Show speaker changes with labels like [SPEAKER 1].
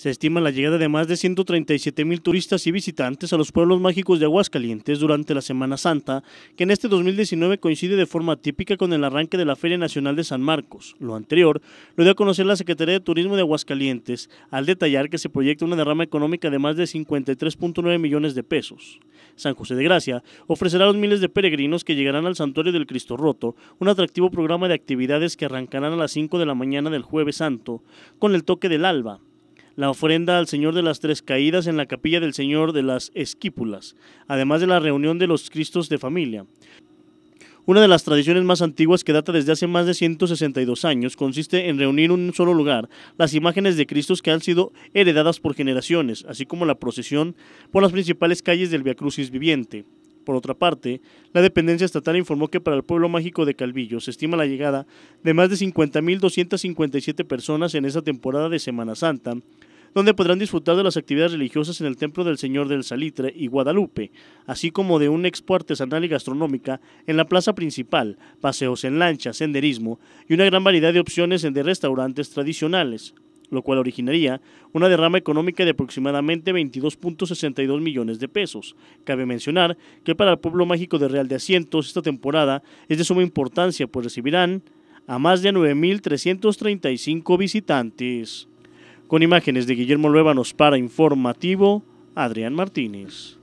[SPEAKER 1] Se estima la llegada de más de 137 mil turistas y visitantes a los pueblos mágicos de Aguascalientes durante la Semana Santa, que en este 2019 coincide de forma típica con el arranque de la Feria Nacional de San Marcos. Lo anterior lo dio a conocer la Secretaría de Turismo de Aguascalientes al detallar que se proyecta una derrama económica de más de 53.9 millones de pesos. San José de Gracia ofrecerá a los miles de peregrinos que llegarán al Santuario del Cristo Roto un atractivo programa de actividades que arrancarán a las 5 de la mañana del Jueves Santo, con el toque del alba la ofrenda al Señor de las Tres Caídas en la capilla del Señor de las Esquípulas, además de la reunión de los Cristos de familia. Una de las tradiciones más antiguas que data desde hace más de 162 años consiste en reunir en un solo lugar las imágenes de Cristos que han sido heredadas por generaciones, así como la procesión por las principales calles del Via Crucis viviente. Por otra parte, la dependencia estatal informó que para el pueblo mágico de Calvillo se estima la llegada de más de 50.257 personas en esa temporada de Semana Santa, donde podrán disfrutar de las actividades religiosas en el Templo del Señor del Salitre y Guadalupe, así como de un expo artesanal y gastronómica en la plaza principal, paseos en lancha, senderismo y una gran variedad de opciones de restaurantes tradicionales, lo cual originaría una derrama económica de aproximadamente 22.62 millones de pesos. Cabe mencionar que para el pueblo mágico de Real de Asientos esta temporada es de suma importancia, pues recibirán a más de 9.335 visitantes. Con imágenes de Guillermo nos para Informativo, Adrián Martínez.